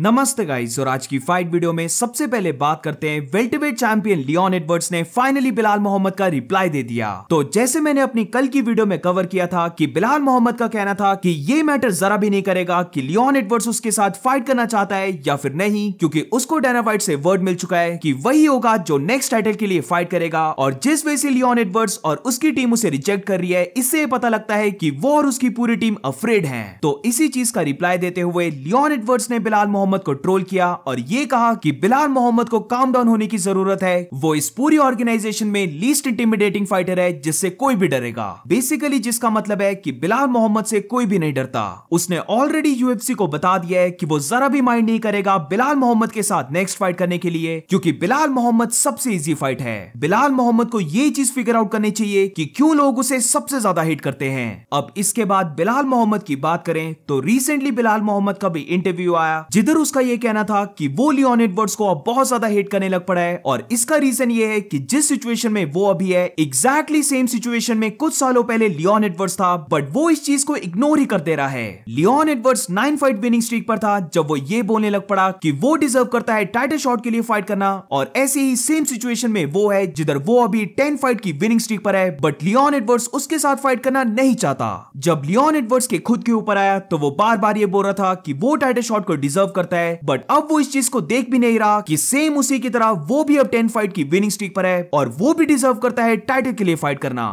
नमस्ते गाइस और आज की फाइट वीडियो में सबसे पहले बात करते हैं वेल्टवेट चैंपियन लियोन एडवर्ड्स ने फाइनली बिलाल मोहम्मद का रिप्लाई दे दिया तो जैसे मैंने अपनी कल की वीडियो में कवर किया था कि बिलाल मोहम्मद का कहना था कि ये मैटर जरा भी नहीं करेगा कि लियोन एडवर्ड्स उसके साथ फाइट करना चाहता है या फिर नहीं क्योंकि उसको डेनावाइट से वर्ड मिल चुका है की वही होगा जो नेक्स्ट टाइटल के लिए फाइट करेगा और जिस वजह से लियोन एडवर्ड्स और उसकी टीम उसे रिजेक्ट कर रही है इससे पता लगता है की वो और उसकी पूरी टीम अफ्रेड है तो इसी चीज का रिप्लाई देते हुए लियोन एडवर्ड्स ने बिलाल मोहम्मद मोहम्मद को ट्रोल किया और ये कहा कि बिलाल मोहम्मद को काम डाउन होने की जरूरत है वो इस पूरी ऑर्गेनाइजेशन में लीस्ट इंटिमिडेटिंग फाइटर है जिससे कोई भी डरेगा बेसिकली जिसका मतलब है कि बिलाल मोहम्मद से कोई भी नहीं डरता उसने ऑलरेडी यूएफसी को बता दिया है कि वो जरा भी माइंड नहीं करेगा बिलाल मोहम्मद के साथ नेक्स्ट फाइट करने के लिए क्योंकि बिलाल मोहम्मद सबसे इजी फाइट है बिलाल मोहम्मद को ये चीज फिगर आउट करनी चाहिए कि क्यों लोग उसे सबसे ज्यादा हिट करते हैं अब इसके बाद बिलाल मोहम्मद की बात करें तो रिसेंटली बिलाल मोहम्मद का भी इंटरव्यू आया जिधर उसका यह कहना था कि वो लियोन एडवर्ड्स को अब बहुत ज्यादा हेट करने लग पड़ा है और इसका रीजन ये है कि जिस सिचुएशन में वो अभी है एग्जैक्टली सेम सिचुएशन में कुछ सालों पहले लियोन एडवर्ड्स था बट वो इस चीज को इग्नोर ही कर दे रहा है Leon Edwards nine fight winning streak पर था जब वो ये बोलने लग पड़ा कि वो डिजर्व करता है टाइटल शॉट के लिए फाइट करना और ऐसे ही सेम सिचुएशन में वो है जिधर वो अभी टेन फाइट की विनिंग स्ट्रीक पर है बट लियोन एडवर्ड्स उसके साथ फाइट करना नहीं चाहता जब लियोन एडवर्ड्स के खुद के ऊपर आया तो वो बार बार ये बोल रहा था कि वो टाइटल शॉट को डिजर्व करता है बट अब वो इस चीज को देख भी नहीं रहा कि सेम उसी की तरह वो भी अब टेन फाइट की विनिंग स्ट्रीक पर है और वो भी डिजर्व करता है टाइटल के लिए फाइट करना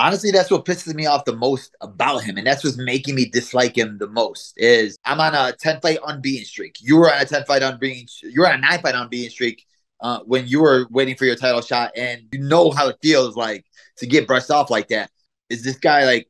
honestly that's what pisses me off the most about him and that's what's making me dislike him the most is i'm on a 10 fight unbeaten streak you were on a 10 fight unbeaten you were on a 9 fight unbeaten streak uh, when you were waiting for your title shot and you know how it feels like to get brushed off like that is this guy like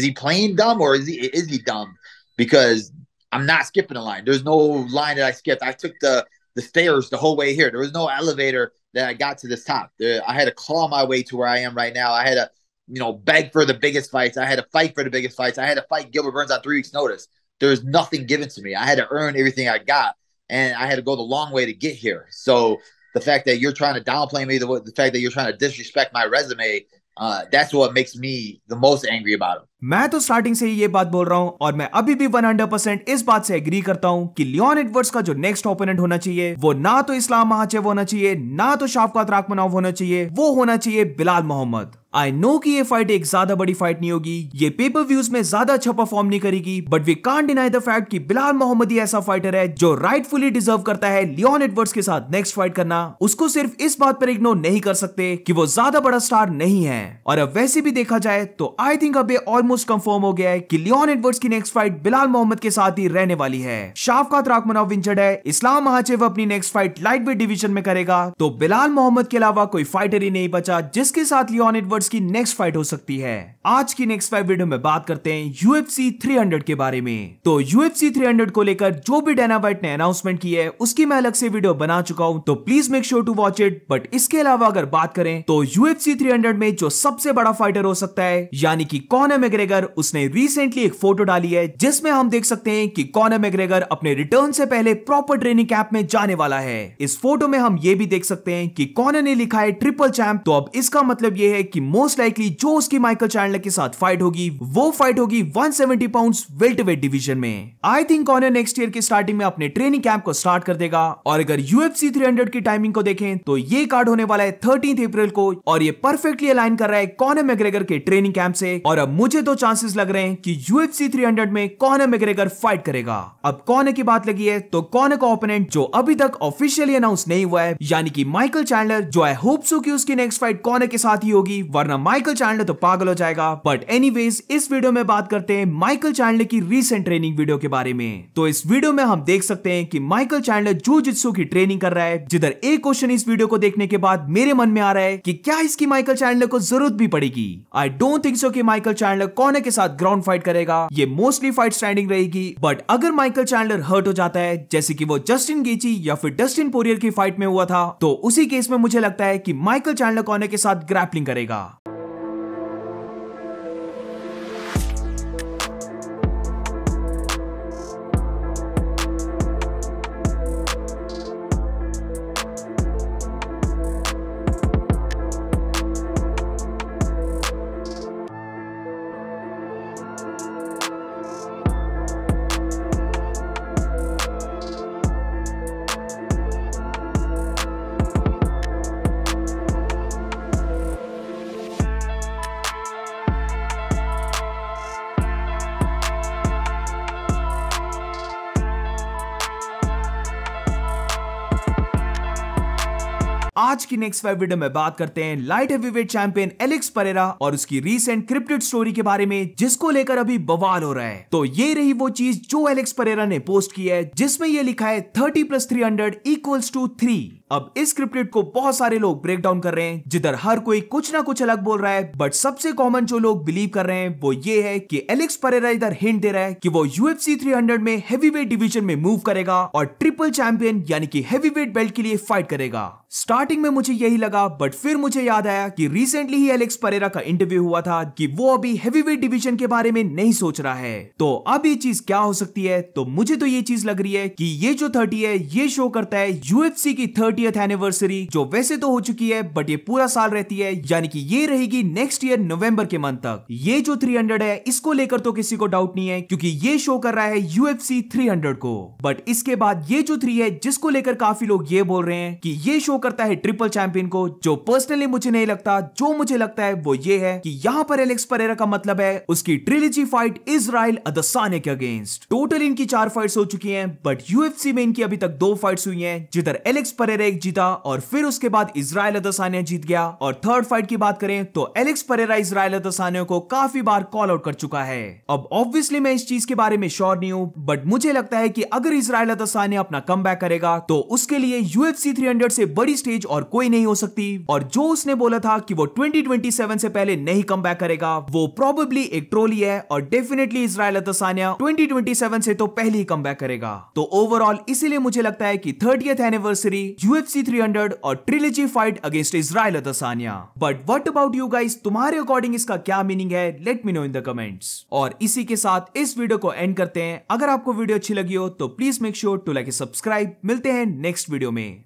is he playing dumb or is he is he dumb because I'm not skipping a line. There's no line that I skipped. I took the the stairs the whole way here. There was no elevator that I got to this top. There, I had to claw my way to where I am right now. I had to, you know, beg for the biggest fights. I had to fight for the biggest fights. I had to fight Gilbert Burns on three weeks' notice. There was nothing given to me. I had to earn everything I got, and I had to go the long way to get here. So the fact that you're trying to downplay me, the, the fact that you're trying to disrespect my resume, uh, that's what makes me the most angry about it. मैं तो starting से ही ये बात बोल रहा हूँ और मैं अभी भी 100% इस बात से एग्री करता हूँ कि लियोन एडवर्ड्स का जो नेक्स्ट ओपोनेंट होना चाहिए वो ना तो इस्लाम महाचेव होना चाहिए ना तो शाफकात राकमनाव होना चाहिए वो होना चाहिए बिलाल मोहम्मद आई नो कि ये फाइट एक ज्यादा बड़ी फाइट नहीं होगी ये पेपर व्यूज में ज्यादा अच्छा परफॉर्म नहीं करेगी but we can't deny the fact कि बिलाल मोहम्मदी ऐसा फाइटर है जो राइटफुली डिजर्व करता है लियोन एडवर्ड्स के साथ नेक्स्ट फाइट करना उसको सिर्फ इस बात पर इग्नोर नहीं कर सकते कि वो ज्यादा बड़ा स्टार नहीं है और अब वैसे भी देखा जाए तो आई थिंक अब ये ऑलमोस्ट ऑलमोस्ट कंफर्म हो गया है कि लियोन एडवर्ड्स की नेक्स्ट फाइट बिलाल मोहम्मद के साथ ही रहने वाली है शाफ का शाफकात राकमनोव इंजर्ड है इस्लाम महाचेव अपनी next fight lightweight division में करेगा तो बिलाल मोहम्मद के अलावा कोई फाइटर ही नहीं बचा जिसके साथ लियोन एडवर्ड्स की नेक्स्ट फाइट हो सकती है आज की नेक्स्ट फाइट वीडियो में बात करते हैं यूएफसी 300 के बारे में तो यूएफसी 300 को लेकर जो भी डेनावाइट ने अनाउंसमेंट की है उसकी मैं अलग से वीडियो बना चुका हूँ तो please make sure to watch it but इसके अलावा अगर बात करें तो यूएफसी 300 में जो सबसे बड़ा फाइटर हो सकता है यानी कि कौन कॉनर मैग्रेगर उसने रिसेंटली एक फोटो डाली है जिसमें हम देख सकते हैं कि कॉनर मैग्रेगर अपने रिटर्न से पहले प्रॉपर ट्रेनिंग कैंप में जाने वाला है इस फोटो में हम ये भी देख सकते हैं कि कॉनर ने लिखा है ट्रिपल चैंप तो अब इसका मतलब ये है कि मोस्ट लाइकली जो उसकी माइकल चैंडलर के साथ फाइट होगी वो फाइट होगी 170 पाउंड्स वेल्टवेट डिविजन में I think Conor next year की स्टार्टिंग में अपने ट्रेनिंग कैंप को स्टार्ट कर देगा और अगर यूएफसी 300 की टाइमिंग को देखें तो ये कार्ड होने वाला है थर्टीन अप्रैल को और ये परफेक्टली अलाइन कर रहा है कॉनर मैग्रेगर के ट्रेनिंग कैंप से और अब मुझे तो तो चांसेस लग रहे हैं कि यूएफसी 300 में कॉनर मैग्रेगर फाइट करेगा अब कॉनर की बात लगी है तो कॉनर का ओपोनेंट जो अभी तक ऑफिशियली अनाउंस नहीं हुआ है यानी कि माइकल चैंडलर जो आई होप सो की उसकी नेक्स्ट फाइट कॉनर के साथ ही होगी वरना माइकल चैंडलर तो पागल हो जाएगा बट एनी इस वीडियो में बात करते हैं माइकल चैंडलर की रिसेंट ट्रेनिंग वीडियो के बारे में तो इस वीडियो में हम देख सकते हैं कि माइकल चैंडलर जो जित्सु की ट्रेनिंग कर रहा है जिधर एक क्वेश्चन इस वीडियो को देखने के बाद मेरे मन में आ रहा है कि क्या इसकी माइकल चैंडलर को जरूरत भी पड़ेगी आई डोंट थिंक सो कि माइकल चैंडलर कोने के साथ ग्राउंड फाइट करेगा ये मोस्टली फाइट स्टैंडिंग रहेगी बट अगर माइकल चैंडलर हर्ट हो जाता है जैसे कि वो जस्टिन गेची या फिर डस्टिन पोरियर की फाइट में हुआ था तो उसी केस में मुझे लगता है कि माइकल चैंडलर कोने के साथ ग्रैपलिंग करेगा आज की नेक्स्ट फाइव वीडियो में बात करते हैं light heavyweight champion Alex Pereira और उसकी रीसेंट क्रिप्टेड स्टोरी के बारे में जिसको लेकर अभी बवाल हो रहा है तो ये रही वो चीज जो एलेक्स परेरा ने पोस्ट की है जिसमें ये लिखा है thirty plus three hundred equals to three अब इस क्रिप्टेड को बहुत सारे लोग ब्रेक डाउन कर रहे हैं जिधर हर कोई कुछ ना कुछ अलग बोल रहा है बट सबसे कॉमन जो लोग बिलीव कर रहे हैं वो ये है कि एलेक्स परेरा इधर हिंट दे रहा है कि वो यूएफसी 300 में हेवीवेट डिवीजन में मूव करेगा और ट्रिपल चैंपियन यानी कि हेवीवेट बेल्ट के लिए फाइट करेगा स्टार्टिंग में मुझे यही लगा बट फिर मुझे याद आया कि रिसेंटली ही एलेक्स परेरा का इंटरव्यू हुआ था कि वो अभी हेवीवेट डिवीजन के बारे में नहीं सोच रहा है तो अब ये चीज क्या हो सकती है तो मुझे तो ये चीज लग रही है कि ये जो थर्टी है ये शो करता है यूएफसी की थर्टी एनिवर्सरी जो वैसे तो हो चुकी है बट ये पूरा साल रहती है यानी कि ये रहेगी नेक्स्ट ईयर नवंबर के मंथ तक ये जो 300 है इसको लेकर तो किसी को डाउट नहीं है क्योंकि ये शो कर रहा है यूएफसी 300 को बट इसके बाद ये जो थ्री है जिसको लेकर काफी लोग ये बोल रहे हैं कि ये शो करता है ट्रिपल चैंपियन को जो पर्सनली मुझे नहीं लगता जो मुझे लगता है वो ये है कि यहाँ पर एलेक्स परेरा का मतलब है उसकी ट्रिलिजी फाइट इसराइल अदसाने के अगेंस्ट टोटल इनकी चार फाइट्स हो चुकी हैं बट यूएफसी में इनकी अभी तक दो फाइट्स हुई हैं जिधर एलेक्स परेरा एक जीता और फिर उसके बाद इसराइल अदसानिया जीत गया और थर्ड फाइट की बात करें तो एलेक्स परेरा इसराइल अदसानियों को काफी बार कॉल आउट कर चुका है अब ऑब्वियसली मैं इस चीज के बारे में श्योर नहीं हूं बट मुझे लगता है कि अगर इसराइल अदसानिया अपना कम करेगा तो उसके लिए यूएफसी 300 से बड़ी बड़ी स्टेज और कोई नहीं हो सकती और जो उसने बोला था कि वो 2027 से पहले नहीं कम करेगा वो प्रोबेबली एक ट्रोली है और डेफिनेटली इसराइल अतसानिया 2027 से तो पहले ही कम करेगा तो ओवरऑल इसीलिए मुझे लगता है कि थर्टियथ एनिवर्सरी यूएफसी 300 और trilogy fight against Israel Adesanya but what about you guys तुम्हारे अकॉर्डिंग इसका क्या मीनिंग है let me know in the comments और इसी के साथ इस वीडियो को एंड करते हैं अगर आपको वीडियो अच्छी लगी हो तो please make sure to like subscribe मिलते हैं नेक्स्ट वीडियो में